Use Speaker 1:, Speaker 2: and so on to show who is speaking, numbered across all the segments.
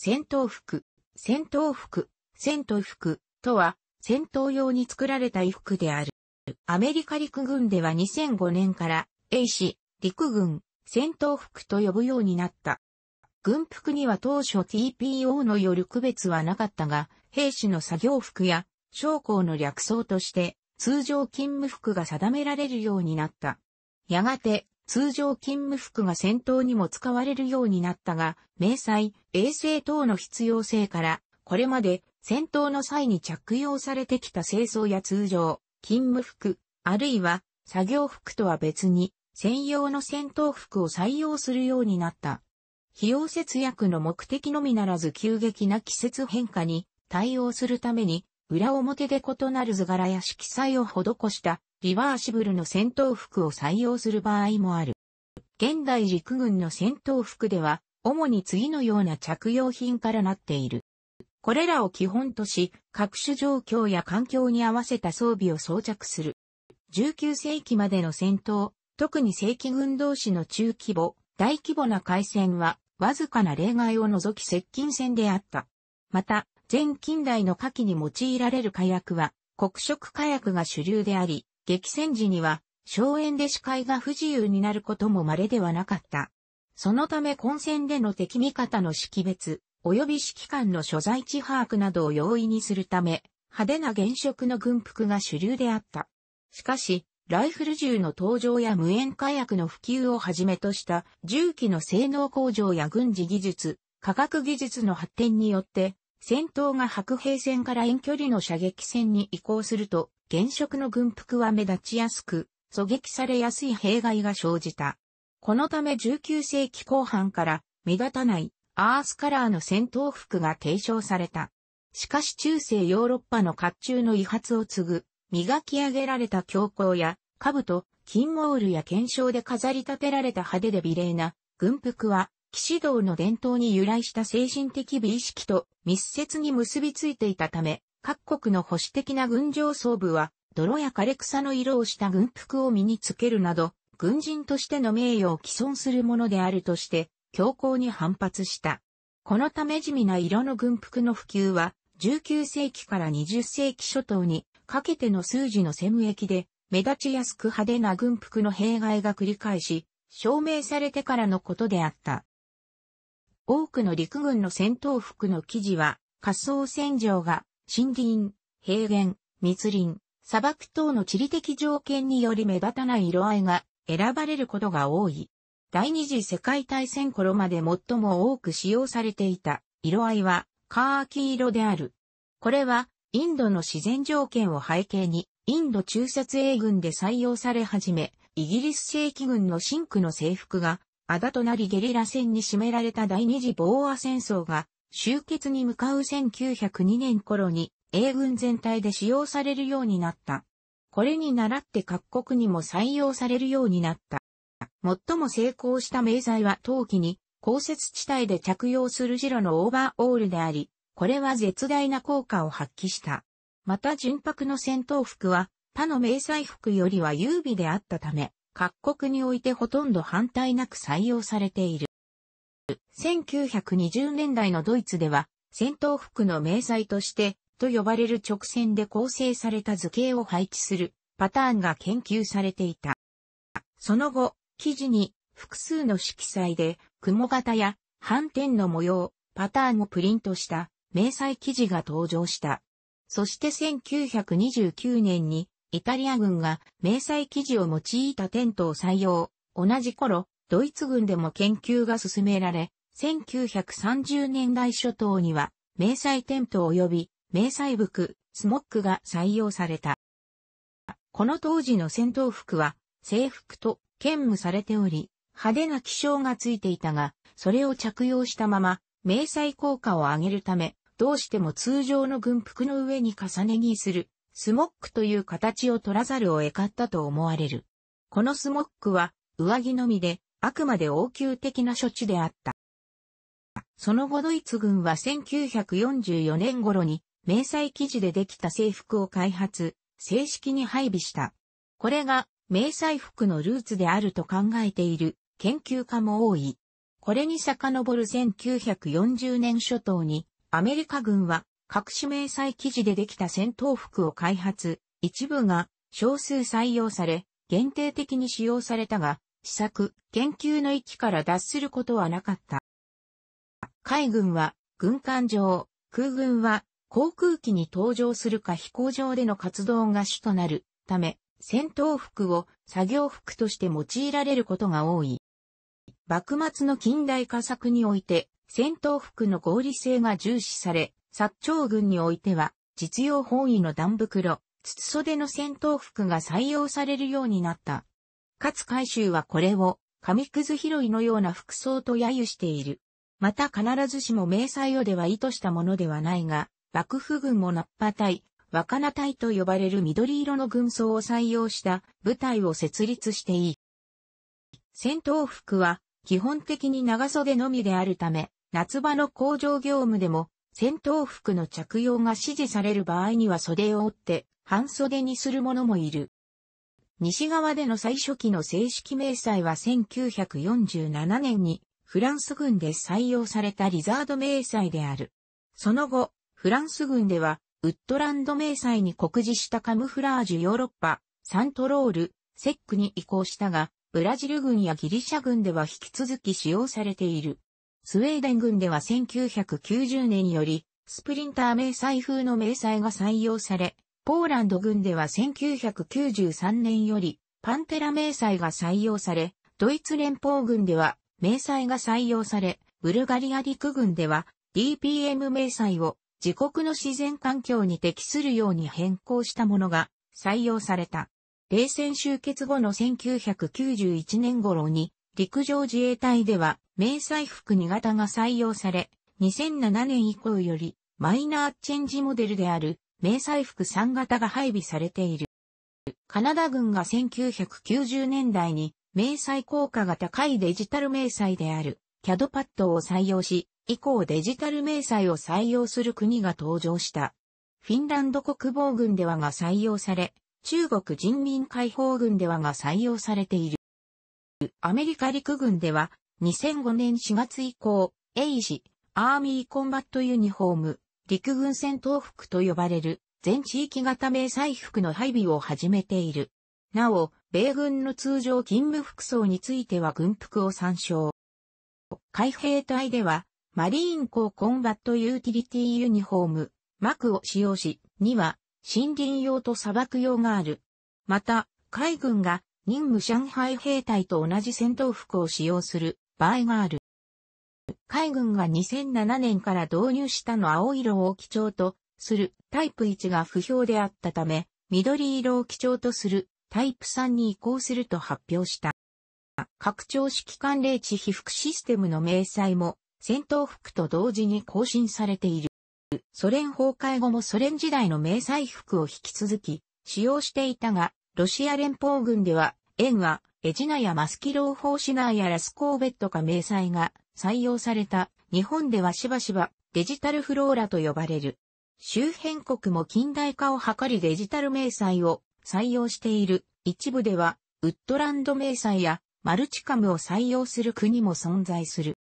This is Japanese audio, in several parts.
Speaker 1: 戦闘服、戦闘服、戦闘服とは戦闘用に作られた衣服である。アメリカ陸軍では2005年から英氏、陸軍、戦闘服と呼ぶようになった。軍服には当初 TPO のよる区別はなかったが、兵士の作業服や将校の略装として通常勤務服が定められるようになった。やがて通常勤務服が戦闘にも使われるようになったが、迷彩、衛星等の必要性から、これまで戦闘の際に着用されてきた清掃や通常、勤務服、あるいは作業服とは別に、専用の戦闘服を採用するようになった。費用節約の目的のみならず急激な季節変化に対応するために、裏表で異なる図柄や色彩を施したリバーシブルの戦闘服を採用する場合もある。現代陸軍の戦闘服では、主に次のような着用品からなっている。これらを基本とし、各種状況や環境に合わせた装備を装着する。19世紀までの戦闘、特に正規軍同士の中規模、大規模な海戦は、わずかな例外を除き接近戦であった。また、前近代の火器に用いられる火薬は、黒色火薬が主流であり、激戦時には、荘園で視界が不自由になることも稀ではなかった。そのため混戦での敵味方の識別、及び指揮官の所在地把握などを容易にするため、派手な現職の軍服が主流であった。しかし、ライフル銃の登場や無煙火薬の普及をはじめとした銃器の性能向上や軍事技術、科学技術の発展によって戦闘が白兵戦から遠距離の射撃戦に移行すると、現職の軍服は目立ちやすく、狙撃されやすい弊害が生じた。このため19世紀後半から目立たないアースカラーの戦闘服が提唱された。しかし中世ヨーロッパの甲冑の遺発を継ぐ、磨き上げられた強行や、兜、金モールや剣章で飾り立てられた派手で美麗な軍服は騎士道の伝統に由来した精神的美意識と密接に結びついていたため、各国の保守的な軍上層部は、泥や枯れ草の色をした軍服を身につけるなど、軍人としての名誉を毀損するものであるとして、強硬に反発した。このため地味な色の軍服の普及は、19世紀から20世紀初頭にかけての数字の戦役で、目立ちやすく派手な軍服の弊害が繰り返し、証明されてからのことであった。多くの陸軍の戦闘服の生地は、滑走戦場が森林、平原、密林、砂漠等の地理的条件により目立たない色合いが選ばれることが多い。第二次世界大戦頃まで最も多く使用されていた色合いはカーキ色である。これはインドの自然条件を背景にインド中節英軍で採用され始め、イギリス正規軍のシンクの制服があだとなりゲリラ戦に占められた第二次ボーア戦争が終結に向かう1902年頃に英軍全体で使用されるようになった。これに倣って各国にも採用されるようになった。最も成功した名材は陶器に降雪地帯で着用する白のオーバーオールであり、これは絶大な効果を発揮した。また純白の戦闘服は他の迷彩服よりは優美であったため、各国においてほとんど反対なく採用されている。1920年代のドイツでは、戦闘服の迷彩として、と呼ばれる直線で構成された図形を配置するパターンが研究されていた。その後、記事に複数の色彩で雲型や斑点の模様、パターンをプリントした迷彩記事が登場した。そして1929年にイタリア軍が迷彩記事を用いたテントを採用。同じ頃、ドイツ軍でも研究が進められ、1930年代初頭には、迷彩テント及び迷彩服、スモックが採用された。この当時の戦闘服は制服と兼務されており、派手な気象がついていたが、それを着用したまま、迷彩効果を上げるため、どうしても通常の軍服の上に重ね着するスモックという形を取らざるを得かったと思われる。このスモックは、上着のみで、あくまで応急的な処置であった。その後ドイツ軍は1944年頃に、明細記事でできた制服を開発、正式に配備した。これが、明細服のルーツであると考えている研究家も多い。これに遡る1940年初頭に、アメリカ軍は各種明細記事でできた戦闘服を開発、一部が少数採用され、限定的に使用されたが、試作、研究の域から脱することはなかった。海軍は軍艦上、空軍は航空機に搭乗するか飛行場での活動が主となるため、戦闘服を作業服として用いられることが多い。幕末の近代化策において、戦闘服の合理性が重視され、薩長軍においては、実用本位の段袋、筒袖の戦闘服が採用されるようになった。かつ海舟はこれを、紙くず拾いのような服装と揶揄している。また必ずしも明細をでは意図したものではないが、幕府軍もナッパ隊、若菜隊と呼ばれる緑色の軍装を採用した部隊を設立していい。戦闘服は基本的に長袖のみであるため、夏場の工場業務でも戦闘服の着用が指示される場合には袖を折って半袖にする者もいる。西側での最初期の正式明細は1947年にフランス軍で採用されたリザード明細である。その後、フランス軍ではウッドランド明細に告示したカムフラージュヨーロッパ、サントロール、セックに移行したが、ブラジル軍やギリシャ軍では引き続き使用されている。スウェーデン軍では1990年より、スプリンター迷彩風の迷彩が採用され、ポーランド軍では1993年より、パンテラ迷彩が採用され、ドイツ連邦軍では迷彩が採用され、ブルガリア陸軍では DPM 迷彩を自国の自然環境に適するように変更したものが採用された。冷戦終結後の1991年頃に陸上自衛隊では、迷彩服2型が採用され、2007年以降より、マイナーチェンジモデルである、迷彩服3型が配備されている。カナダ軍が1990年代に、迷彩効果が高いデジタル迷彩である、キャドパッドを採用し、以降デジタル迷彩を採用する国が登場した。フィンランド国防軍ではが採用され、中国人民解放軍ではが採用されている。アメリカ陸軍では、2005年4月以降、エイジ、アーミーコンバットユニフォーム、陸軍戦闘服と呼ばれる、全地域型迷彩服の配備を始めている。なお、米軍の通常勤務服装については軍服を参照。海兵隊では、マリーンコーコンバットユーティリティユニフォーム、マクを使用し、には、森林用と砂漠用がある。また、海軍が任務上海兵隊と同じ戦闘服を使用する場合がある。海軍が2007年から導入したの青色を基調とするタイプ1が不評であったため、緑色を基調とするタイプ3に移行すると発表した。拡張式寒冷地被覆システムの明細も戦闘服と同時に更新されている。ソ連崩壊後もソ連時代の迷彩服を引き続き使用していたが、ロシア連邦軍では、円は、エジナやマスキローフォーシナーやラスコーベットか迷彩が採用された、日本ではしばしばデジタルフローラと呼ばれる。周辺国も近代化を図りデジタル迷彩を採用している。一部では、ウッドランド迷彩やマルチカムを採用する国も存在する。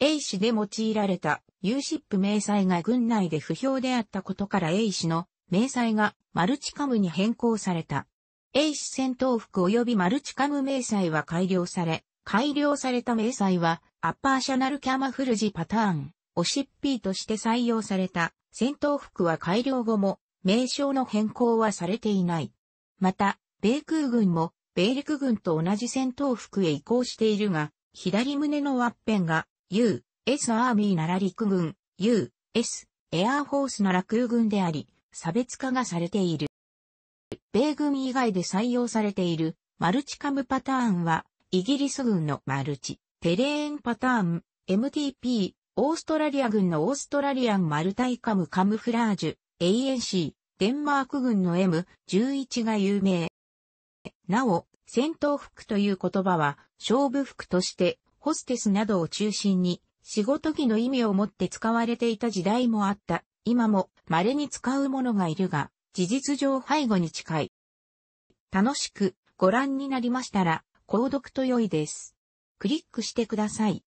Speaker 1: A 氏で用いられたユーシップ迷彩が軍内で不評であったことから A 氏の名祭がマルチカムに変更された。A 氏戦闘服及びマルチカム名祭は改良され、改良された名祭は、アッパーシャナルキャマフルジパターン、オシッピーとして採用された、戦闘服は改良後も、名称の変更はされていない。また、米空軍も、米陸軍と同じ戦闘服へ移行しているが、左胸のワッペンが、U、S アーミーなら陸軍、U、S、エアーフォースなら空軍であり、差別化がされている。米軍以外で採用されているマルチカムパターンは、イギリス軍のマルチ、テレーンパターン、MTP、オーストラリア軍のオーストラリアンマルタイカムカムフラージュ、ANC、デンマーク軍の M11 が有名。なお、戦闘服という言葉は、勝負服として、ホステスなどを中心に、仕事着の意味を持って使われていた時代もあった。今も、稀に使う者がいるが、事実上背後に近い。楽しくご覧になりましたら、購読と良いです。クリックしてください。